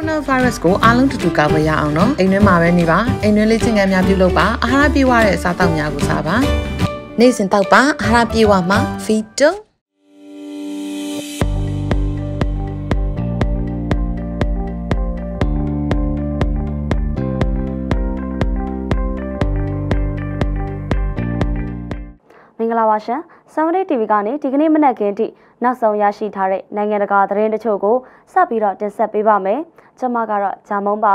ိုနာဗိုင်းရပ်စ်ကိုအားလုံးတူတူကာကွယ်ရအောင်နော်အိမ်တွင်းမှာပဲနေပါအိမ်တွင်းလေ့ကျင့်ခန်းများပြုလုပ်ပါ အာဟာရပြည့်ဝတဲ့အစားအသောက်များကိုစားပါနေ့စဉ်တောက်ပါအာဟာရပြည့်ဝမှ Vito မင်္ဂလာပါရှင်7 Day TV ကနေဒီကနေ့မနက်ခင်းထိနောက်ဆုံးရရှိထားတဲ့နိုင်ငံတကာသတင်းတချို့ကိုစပြီးတော့တင်ဆက်ပေးပါမယ်။ကျွန်မကတော့ဂျာမုံပါ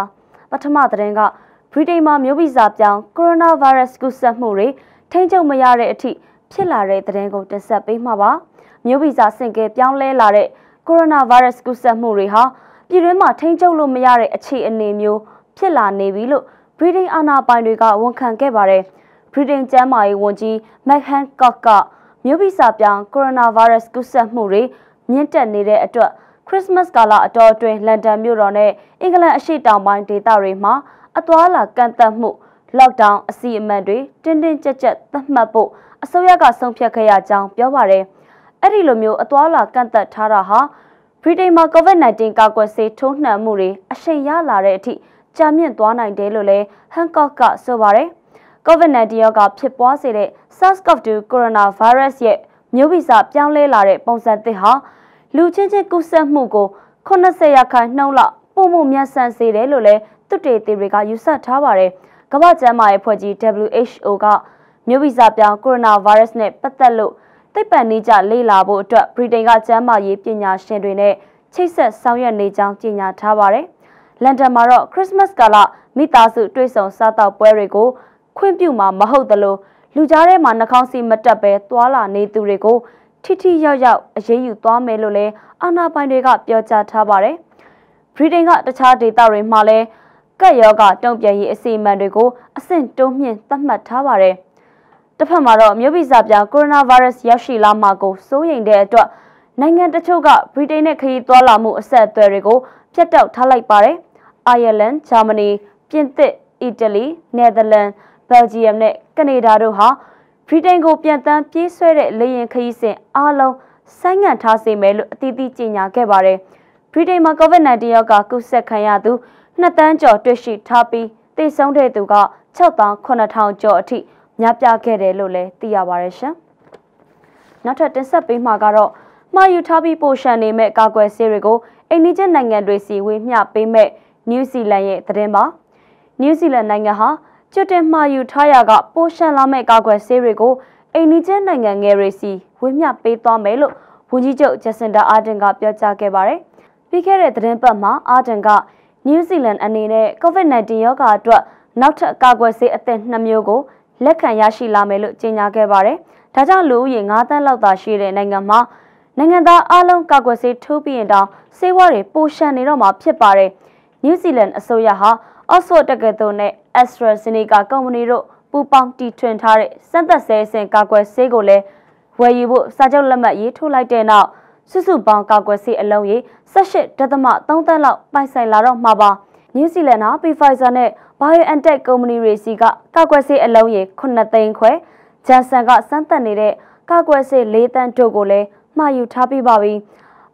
ပထမသတင်းကဗြိတိန်မှာမျိုးဗီဇပြောင်းကိုရိုနာဗိုင်းရပ်စ်ကူးစက်မှုတွေထိန်းချုပ်မရတဲ့အထိဖြစ်လာတဲ့သတင်းကိုတင်ဆက်ပေးမှာပါမျိုးဗီဇဆင့်ကဲပြောင်းလဲလာတဲ့ကိုရိုနာဗိုင်းရပ်စ်ကူးစက်မှုတွေဟာပြည်တွင်းမှာထိန်းချုပ်လို့မရတဲ့အခြေအနေမျိုးဖြစ်လာနေပြီလို့ဗြိတိန်အာဏာပိုင်တွေကဝန်ခံခဲ့ပါတယ်ဗြိတိန်ကျန်းမာရေးဝန်ကြီးမက်ဟန်ကော့ကမြို့ပိစာပြောင်းကိုရိုနာဗိုင်းရပ်စ်ကူးစက်မှုတွေမြင့်တက်နေတဲ့အတွက်ခရစ်စမတ်ကာလအတော်အတွင်းလန်ဒန်မြို့တော်နဲ့အင်္ဂလန်အရှေ့တောင်ပိုင်းဒေသတွေမှာအသွားအလာကန့်သတ်မှု lockdown အစီအမံတွေတင်းတင်းကြပ်ကြပ်သတ်မှတ်ဖို့အစိုးရကဆုံးဖြတ်ခဲ့ရကြောင်းပြောပါရယ်အဲ့ဒီလိုမျိုးအသွားအလာကန့်သတ်ထားတာဟာဗြိတိန်မှာ COVID-19 ကာကွယ်ဆေးထိုးနှံမှုတွေအရှိန်ရလာတဲ့အထိကြာမြင့်သွားနိုင်တယ်လို့လည်း Hancock ကဆိုပါရယ် COVID-19 ရောဂါဖြစ်ပွားစေတဲ့ SARS-CoV-2 coronavirus ရဲ့မျိုးဗီဇပြောင်းလဲလာတဲ့ပုံစံသစ်ဟာလူချင်းချင်းကူးစက်မှုကို80ရာခိုင်နှုန်းလောက်ပို့မှုမြန်ဆန်စေတယ်လို့လည်းသုတေသီတွေကယူဆထားပါတယ်။ကမ္ဘာ့ကျန်းမာရေးအဖွဲ့ကြီး WHO ကမျိုးဗီဇပြောင်းကိုရိုနာဗိုင်းရပ်စ်နဲ့ပတ်သက်လို့သိပ္ပံနည်းကျလေ့လာဖို့အတွက်ဗြိတိန်ကကျန်းမာရေးပညာရှင်တွေနဲ့ချိတ်ဆက်ဆောင်ရွက်နေကြောင်းကြေညာထားပါတယ်။လန်ဒန်မှာတော့ Christmas ကာလမိသားစုတွေ့ဆုံစားသောက်ပွဲတွေကိုခွင့်ပြုမှာမဟုတ်သလိုလူကြားထဲမှာနှာခေါင်းစီမတက်ပဲသွာလာနေသူတွေကိုထိထိရောက်ရောက်အရေးယူသွားမယ်လို့လည်းအာဏာပိုင်တွေကပြောကြားထားပါတယ်။ဗြိတိန်ကတခြားဒေသတွေမှာလည်းကပ်ရောဂါတုံ့ပြန်ရေးအစီအမံတွေကိုအဆင့်တိုးမြှင့်သတ်မှတ်ထားပါတယ်။တစ်ဖက်မှာတော့မြို့ပိစာပြကိုရိုနာဗိုင်းရပ်စ်ရောက်ရှိလာမှာကိုစိုးရိမ်တဲ့အတွက်နိုင်ငံတချို့ကဗြိတိန်နဲ့ခရီးသွားလာမှုအဆက်အသွယ်တွေကိုဖြတ်တောက်ထားလိုက်ပါတယ်။အိုင်ယာလန်၊ဂျာမနီ၊ပြင်သစ်၊အီတလီ၊နယ်သာလန်၊ဘယ်လ်ဂျီယမ်နဲ့ကနေဒါတို့ဟာဗြိတိန်ကိုပြန်တမ်းပြေးဆွဲတဲ့လေယာဉ်ခရီးစဉ်အားလုံးဆိုင်းငံ့ထားစေမယ်လို့အသီးသီးကြေညာခဲ့ပါတယ်။ဗြိတိန်မှာ COVID-19 ရောဂါကူးစက်ခံရသူနှစ်တန်းကျော်တွေ့ရှိထားပြီးသေဆုံးတဲ့သူက6,900ကျော်အထိများပြားခဲ့တယ်လို့လည်းသိရပါတယ်ရှင်။နောက်ထပ်တင်ဆက်ပေးမှာကတော့မှာယူထားပြီးပိုရှန်နေမဲ့ကာကွယ်ဆေးတွေကိုအိန္ဒိယနိုင်ငံတွေစီဝေမျှပေးမဲ့နယူးဇီလန်ရဲ့သတင်းပါ။နယူးဇီလန်နိုင်ငံဟာကျွတ်တင်မှာယူထားရာကပိုရှန်လာမဲ့ကာကွယ်ဆေးတွေကိုအိန္ဒိယနိုင်ငံငယ်တွေစီဝင်းမြပေးသွားမယ်လို့ဝန်ကြီးချုပ်ဂျက်စင်တာအာဒန်ကပြောကြားခဲ့ပါတယ်။ပြီးခဲ့တဲ့သတင်းပတ်မှာအာဒန်ကနယူးဇီလန်အနေနဲ့ COVID-19 ရောဂါအတွက်နောက်ထပ်ကာကွယ်ဆေးအသစ်2မျိုးကိုလက်ခံရရှိလာမယ်လို့ကြေညာခဲ့ပါတယ်။ဒါကြောင့်လူဦးရေ9သန်းလောက်သာရှိတဲ့နိုင်ငံမှာနိုင်ငံသားအလုံးကာကွယ်ဆေးထိုးပြီးရင်တောင်ဆေးဝါးတွေပိုရှန်နေတော့မှာဖြစ်ပါတယ်။နယူးဇီလန်အစိုးရဟာအော့စဖို့တက္ကသိုလ်နဲ့ AstraZeneca ကုမ္ပဏီတို့ပူးပေါင်းတီထွင်ထားတဲ့စမ်းသပ်ဆဲအဆင့်ကာကွယ်ဆေးကိုလည်းဝယ်ယူဖို့စာချုပ်လက်မှတ်ရေးထိုးလိုက်တဲ့နောက်စုစုပေါင်းကာကွယ်ဆေးအလုံးရေ18.3သန်းလောက်ပိုင်ဆိုင်လာတော့မှာပါနယူးဇီလန်ဟာ Pfizer နဲ့ BioNTech ကုမ္ပဏီတွေစီကကာကွယ်ဆေးအလုံးရေ9သိန်းခွဲ Johnson ကစမ်းသပ်နေတဲ့ကာကွယ်ဆေး၄သန်းတို့ကိုလည်းမှာယူထားပြီးပါပြီ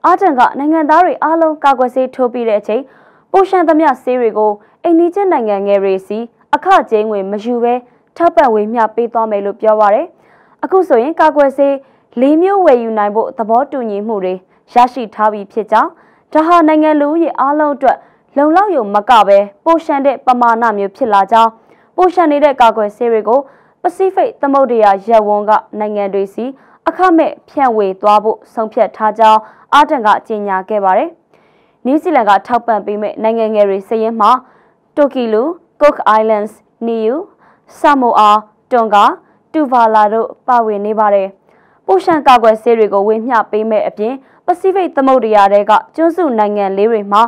အာတန်ကနိုင်ငံသားတွေအားလုံးကာကွယ်ဆေးထိုးပြီးတဲ့အချိန်ပိုရှန်သမျှဆေးတွေကိုအိန္ဒိယနိုင်ငံငယ်တွေစီ အခကျင်းဝင်မယူပဲထပ်ပတ်ဝေမျှပေးသွားမယ်လို့ပြောပါရယ်အခုဆိုရင်ကာကွယ်ဆေးလေးမျိုးဝယ်ယူနိုင်ဖို့သဘောတူညီမှုတွေရရှိထားပြီးဖြစ်ကြောင်းဒါဟာနိုင်ငံလူဦးရေအားလုံးအတွက်လုံလောက်ရုံမကပဲပိုရှန်တဲ့ပမာဏမျိုးဖြစ်လာကြောင်းပိုရှန်နေတဲ့ကာကွယ်ဆေးတွေကိုပစိဖိတ်သမုဒ္ဒရာရပ်ဝန်းကနိုင်ငံတွေစီ အခမဲ့ဖြန့်ဝေသွားဖို့ဆုံးဖြတ်ထားကြောင်းအာတန်ကကြေညာခဲ့ပါတယ်။နယူးဇီလန်ကထောက်ပံ့ပေးမဲ့နိုင်ငံငယ်တွေစည်းရင်းမှာတိုကီလူကုတ်အိုင်လန်စ်နီယူဆာမိုအာတွန်ကာတူဗာလာတို့ပါဝင်နေပါတယ်။ပိုရှန်ကာကွယ်ဆေးတွေကိုဝေမျှပေးမဲ့အပြင်ပစိဖိတ်သမုဒ္ဒရာတွေကကျွန်းစုနိုင်ငံလေးတွေမှာ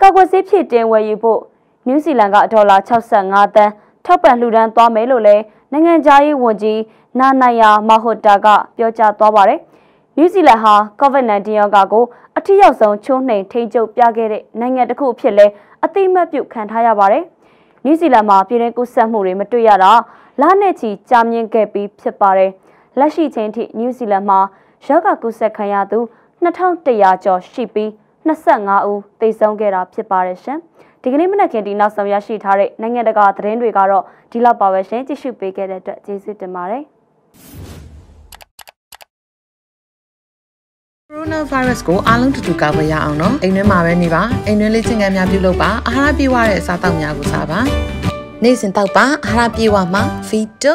ကာကွယ်ဆေးဖြည့်တင်ဝယ်ယူဖို့နယူးဇီလန်ကဒေါ်လာ65သန်းထောက်ပံ့လှူဒါန်းသွားမယ်လို့လည်းနိုင်ငံသားရေးဝန်ကြီးနာနိုင်ယာမဟုတ်တာကပြောကြားသွားပါတယ်။နယူးဇီလန်ဟာ COVID-19 ရောဂါကိုအထူးရောက်ဆုံးချိုးနှိမ်ထိန်းချုပ်ပြခဲ့တဲ့နိုင်ငံတစ်ခုဖြစ်လဲအသိမတ်ပြုခံထားရပါတယ်။နယူးဇီလန်မှာပြည်တွင်းကူးစက်မှုတွေမတွေ့ရတာလနဲ့ချီကြာမြင့်ခဲ့ပြီးဖြစ်ပါတယ်။လက်ရှိချိန်ထိနယူးဇီလန်မှာရောဂါကူးစက်ခံရသူ2100ကျော်ရှိပြီး25ဦးသေဆုံးခဲ့တာဖြစ်ပါတယ်ရှင်။ဒီကနေ့မနက်ခင်းဒီနောက်ဆောင်ရရှိထားတဲ့နိုင်ငံတကာသတင်းတွေကတော့ဒီလောက်ပါပဲရှင်။ကြည့်ရှုပေးခဲ့တဲ့အတွက်ကျေးဇူးတင်ပါတယ်။ကိုရိုနာဗိုင်းရပ်စ်ကိုအားလုံးတူတူကာကွယ်ရအောင်နော်အိမ်တွင်းမှာပဲနေပါအိမ်တွင်းလေ့ကျင့်ခန်းများပြုလုပ်ပါအာဟာရပြည့်ဝတဲ့အစားအသောက်များကိုစားပါ နေ့စဉ်တောက်ပါအာဟာရပြည့်ဝမှ Vito